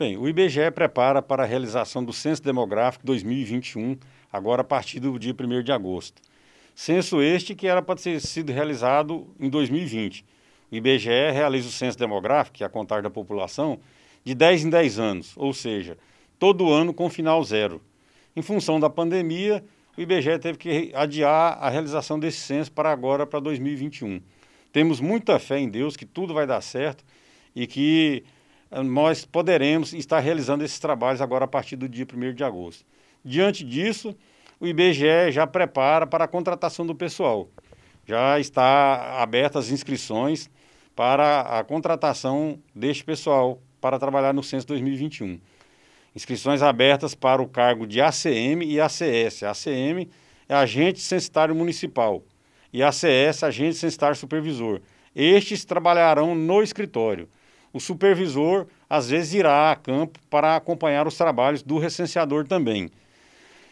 Bem, o IBGE prepara para a realização do Censo Demográfico 2021, agora a partir do dia 1 de agosto. Censo este que era para ter sido realizado em 2020. O IBGE realiza o Censo Demográfico, que é a contagem da população, de 10 em 10 anos, ou seja, todo ano com final zero. Em função da pandemia, o IBGE teve que adiar a realização desse censo para agora, para 2021. Temos muita fé em Deus que tudo vai dar certo e que nós poderemos estar realizando esses trabalhos agora a partir do dia 1 de agosto. Diante disso, o IBGE já prepara para a contratação do pessoal. Já está abertas as inscrições para a contratação deste pessoal para trabalhar no censo 2021. Inscrições abertas para o cargo de ACM e ACS. ACM é agente censitário municipal e ACS agente censitário supervisor. Estes trabalharão no escritório o supervisor às vezes irá a campo para acompanhar os trabalhos do recenseador também.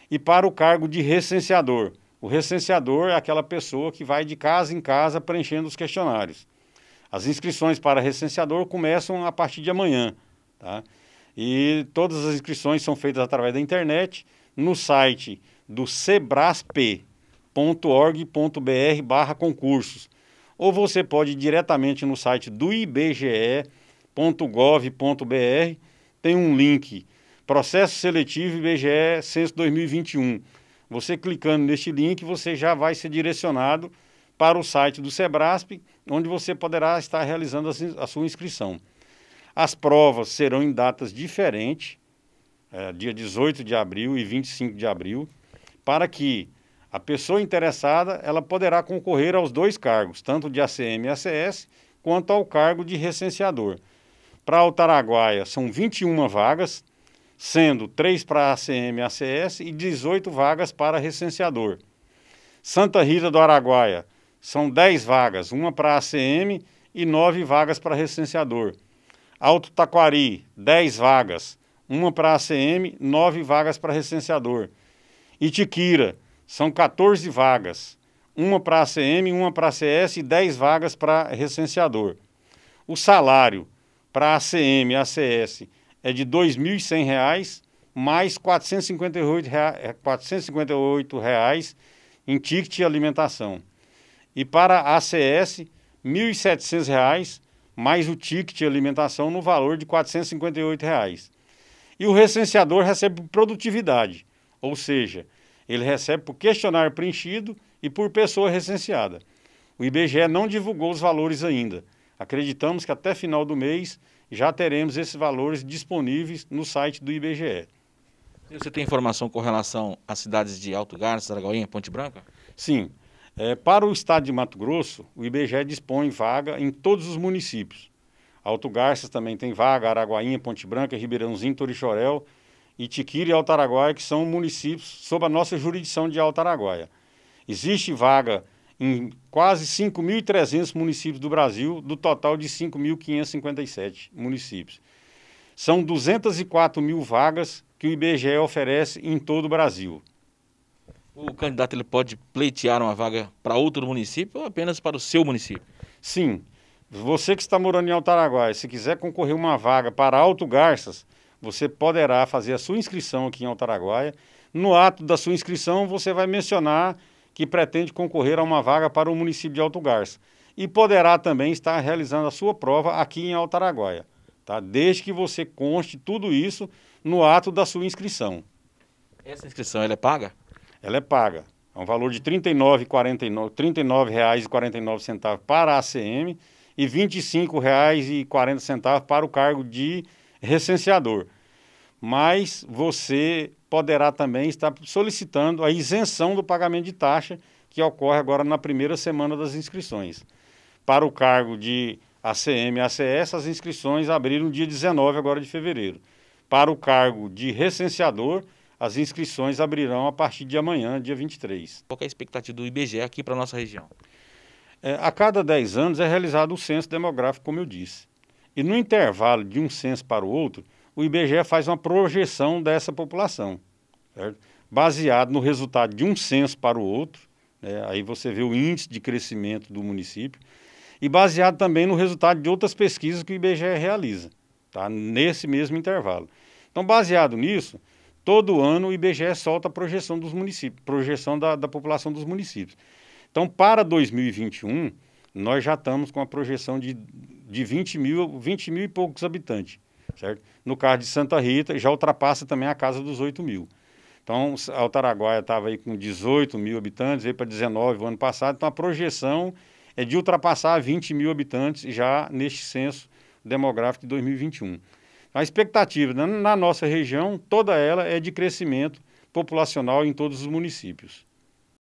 E para o cargo de recenseador, o recenseador é aquela pessoa que vai de casa em casa preenchendo os questionários. As inscrições para recenseador começam a partir de amanhã, tá? E todas as inscrições são feitas através da internet no site do sebrasp.org.br/concursos. Ou você pode ir diretamente no site do IBGE .gov.br tem um link Processo Seletivo IBGE Censo 2021. Você clicando neste link, você já vai ser direcionado para o site do Sebrasp, onde você poderá estar realizando a sua inscrição. As provas serão em datas diferentes, é, dia 18 de abril e 25 de abril, para que a pessoa interessada ela poderá concorrer aos dois cargos, tanto de ACM e ACS, quanto ao cargo de recenseador. Para o Taraguaia, são 21 vagas, sendo 3 para ACM e ACS e 18 vagas para recenseador. Santa Rita do Araguaia, são 10 vagas, uma para ACM e 9 vagas para recenseador. Alto Taquari, 10 vagas, uma para ACM, 9 vagas para recenseador. Itiquira, são 14 vagas, uma para ACM, uma para ACS e 10 vagas para recenseador. O salário, para a ACM, ACS, é de R$ 2.100 mais R$ 458,00 reais, reais em ticket e alimentação. E para a ACS, R$ 1.700 mais o ticket e alimentação no valor de R$ 458. Reais. E o recenseador recebe produtividade, ou seja, ele recebe por questionário preenchido e por pessoa recenseada. O IBGE não divulgou os valores ainda. Acreditamos que até final do mês já teremos esses valores disponíveis no site do IBGE. você tem informação com relação às cidades de Alto Garças, Araguainha, Ponte Branca? Sim. É, para o estado de Mato Grosso, o IBGE dispõe vaga em todos os municípios. Alto Garças também tem vaga, Araguainha, Ponte Branca, Ribeirãozinho, Torixorel, Itiquira e Alto Araguaia, que são municípios sob a nossa jurisdição de Alto Araguaia. Existe vaga em quase 5.300 municípios do Brasil, do total de 5.557 municípios. São 204 mil vagas que o IBGE oferece em todo o Brasil. O candidato ele pode pleitear uma vaga para outro município ou apenas para o seu município? Sim. Você que está morando em Altaraguai, se quiser concorrer uma vaga para Alto Garças, você poderá fazer a sua inscrição aqui em Altaraguaia. No ato da sua inscrição, você vai mencionar que pretende concorrer a uma vaga para o município de Alto Garça e poderá também estar realizando a sua prova aqui em Altaraguaia, tá? desde que você conste tudo isso no ato da sua inscrição. Essa inscrição ela é paga? Ela é paga. É um valor de R$ 39,49 para a ACM e R$ 25,40 para o cargo de recenseador mas você poderá também estar solicitando a isenção do pagamento de taxa que ocorre agora na primeira semana das inscrições. Para o cargo de ACM e ACS, as inscrições abriram dia 19 agora de fevereiro. Para o cargo de recenseador, as inscrições abrirão a partir de amanhã, dia 23. Qual é a expectativa do IBGE aqui para a nossa região? É, a cada 10 anos é realizado o censo demográfico, como eu disse. E no intervalo de um censo para o outro, o IBGE faz uma projeção dessa população, certo? baseado no resultado de um censo para o outro, né? aí você vê o índice de crescimento do município, e baseado também no resultado de outras pesquisas que o IBGE realiza, tá? nesse mesmo intervalo. Então, baseado nisso, todo ano o IBGE solta a projeção dos municípios, projeção da, da população dos municípios. Então, para 2021, nós já estamos com a projeção de, de 20, mil, 20 mil e poucos habitantes certo? No caso de Santa Rita, já ultrapassa também a casa dos 8 mil. Então, a Altaraguaia estava aí com 18 mil habitantes, veio para 19 o ano passado, então a projeção é de ultrapassar 20 mil habitantes já neste censo demográfico de 2021. A expectativa na nossa região, toda ela é de crescimento populacional em todos os municípios.